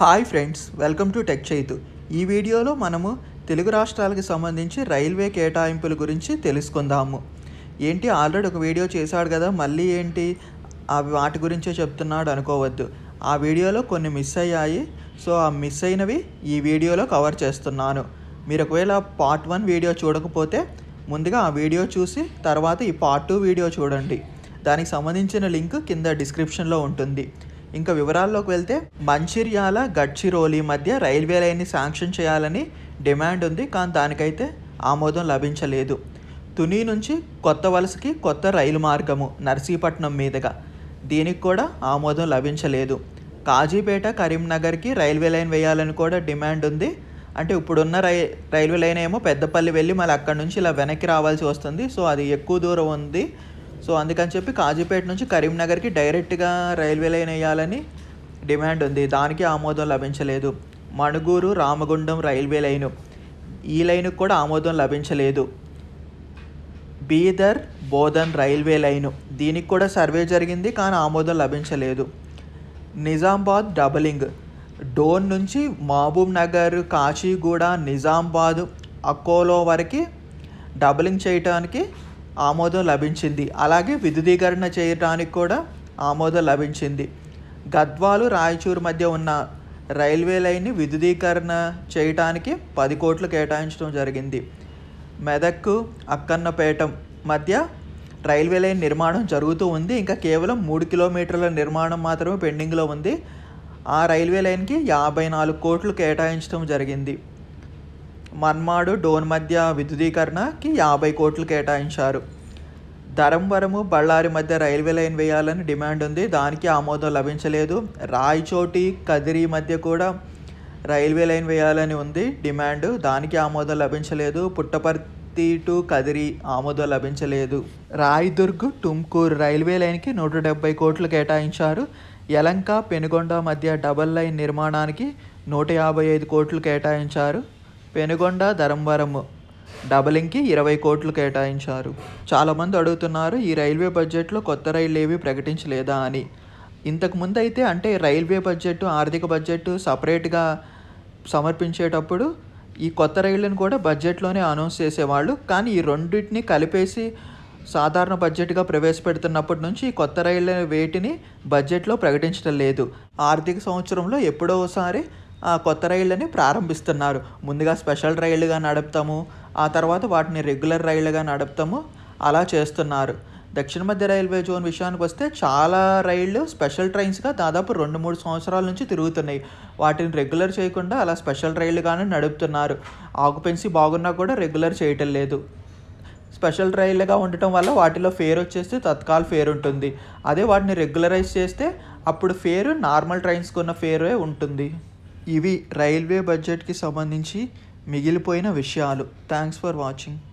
hi friends welcome to tech Chaitu ఈ వీడియోలో మనము తెలుగు రాష్ట్రాలకు సంబంధించి రైల్వే కేటాయింపుల గురించి తెలుసుకుందాము ఏంటి ఆల్రెడీ ఒక వీడియో చేశాడు కదా మళ్ళీ ఏంటి అవి వాటి గురించే చెప్తున్నాడు అనుకోవద్దు ఆ వీడియోలో కొన్ని మిస్ అయ్యాయి సో ఆ మిస్ అయినవి ఈ వీడియోలో కవర్ చేస్తున్నాను మీరు ఒకవేళ పార్ట్ వన్ వీడియో చూడకపోతే ముందుగా ఆ వీడియో చూసి తర్వాత ఈ పార్ట్ టూ వీడియో చూడండి దానికి సంబంధించిన లింక్ కింద డిస్క్రిప్షన్లో ఉంటుంది ఇంకా వివరాల్లోకి వెళ్తే మంచిర్యాల గడ్చిరోలి మధ్య రైల్వే లైన్ని శాంక్షన్ చేయాలని డిమాండ్ ఉంది కానీ దానికైతే ఆమోదం లభించలేదు తుని నుంచి కొత్త వలసకి కొత్త రైలు మార్గము నర్సీపట్నం మీదుగా దీనికి కూడా ఆమోదం లభించలేదు కాజీపేట కరీంనగర్కి రైల్వే లైన్ వేయాలని కూడా డిమాండ్ ఉంది అంటే ఇప్పుడున్న రై రైల్వే లైన్ ఏమో పెద్దపల్లి వెళ్ళి మళ్ళీ అక్కడ నుంచి ఇలా వెనక్కి రావాల్సి వస్తుంది సో అది ఎక్కువ దూరం ఉంది సో అందుకని చెప్పి కాజీపేట నుంచి కరీంనగర్కి డైరెక్ట్గా రైల్వే లైన్ వేయాలని డిమాండ్ ఉంది దానికి ఆమోదం లభించలేదు మణుగూరు రామగుండం రైల్వే లైను ఈ లైన్కి కూడా ఆమోదం లభించలేదు బీదర్ బోధన్ రైల్వే లైను దీనికి కూడా సర్వే జరిగింది కానీ ఆమోదం లభించలేదు నిజామాబాద్ డబలింగ్ డోన్ నుంచి మహబూబ్ నగర్ కాచిగూడ నిజామాబాద్ అకోలో వరకు డబలింగ్ చేయడానికి ఆమోదం లభించింది అలాగే విద్యుదీకరణ చేయడానికి కూడా ఆమోదం లభించింది గద్వాలు రాయచూరు మధ్య ఉన్న రైల్వే లైన్ని విద్యుదీకరణ చేయడానికి పది కోట్లు కేటాయించడం జరిగింది మెదక్కు అక్కన్నపేటం మధ్య రైల్వే లైన్ నిర్మాణం జరుగుతూ ఉంది ఇంకా కేవలం మూడు కిలోమీటర్ల నిర్మాణం మాత్రమే పెండింగ్లో ఉంది ఆ రైల్వే లైన్కి యాభై నాలుగు కోట్లు కేటాయించడం జరిగింది మన్మాడు డోన్ మధ్య విద్యుదీకరణకి యాభై కోట్లు కేటాయించారు ధరంవరము బళ్ళారి మధ్య రైల్వే లైన్ వేయాలని డిమాండ్ ఉంది దానికి ఆమోదం లభించలేదు రాయచోటి కదిరి మధ్య కూడా రైల్వే లైన్ వేయాలని ఉంది డిమాండ్ దానికి ఆమోదం లభించలేదు పుట్టపర్తి టు కదిరి ఆమోదం లభించలేదు రాయదుర్గ్ టుమ్కూరు రైల్వే లైన్కి నూట డెబ్బై కోట్లు కేటాయించారు యలంక పెనుగొండ మధ్య డబల్ లైన్ నిర్మాణానికి నూట యాభై ఐదు కోట్లు కేటాయించారు పెనుగొండ ధర్మవరం డబలింగ్కి ఇరవై కోట్లు కేటాయించారు చాలామంది అడుగుతున్నారు ఈ రైల్వే బడ్జెట్లో కొత్త రైళ్ళు ఏవి ప్రకటించలేదా అని ఇంతకుముందు అయితే అంటే రైల్వే బడ్జెట్ ఆర్థిక బడ్జెట్ సపరేట్గా సమర్పించేటప్పుడు ఈ కొత్త రైళ్ళను కూడా బడ్జెట్లోనే అనౌన్స్ చేసేవాళ్ళు కానీ ఈ రెండింటిని కలిపేసి సాధారణ బడ్జెట్గా ప్రవేశపెడుతున్నప్పటి నుంచి ఈ కొత్త రైళ్ళ వేటిని బడ్జెట్లో ప్రకటించడం లేదు ఆర్థిక సంవత్సరంలో ఎప్పుడోసారి కొత్త రైళ్ళని ప్రారంభిస్తున్నారు ముందుగా స్పెషల్ రైలుగా నడుపుతాము ఆ తర్వాత వాటిని రెగ్యులర్ రైలుగా నడుపుతాము అలా చేస్తున్నారు దక్షిణ మధ్య రైల్వే జోన్ విషయానికి వస్తే చాలా రైళ్ళు స్పెషల్ ట్రైన్స్గా దాదాపు రెండు మూడు సంవత్సరాల నుంచి తిరుగుతున్నాయి వాటిని రెగ్యులర్ చేయకుండా అలా స్పెషల్ కానీ నడుపుతున్నారు ఆకుపెన్సీ బాగున్నా కూడా రెగ్యులర్ చేయటం లేదు స్పెషల్ రైళ్ళుగా ఉండటం వల్ల వాటిలో ఫేర్ వచ్చేస్తే తత్కాల్ ఫేర్ ఉంటుంది అదే వాటిని రెగ్యులరైజ్ చేస్తే అప్పుడు ఫేరు నార్మల్ ట్రైన్స్కి ఉన్న ఫేరే ఉంటుంది ఇవి రైల్వే బడ్జెట్కి సంబంధించి మిగిలిపోయిన విషయాలు థ్యాంక్స్ ఫర్ వాచింగ్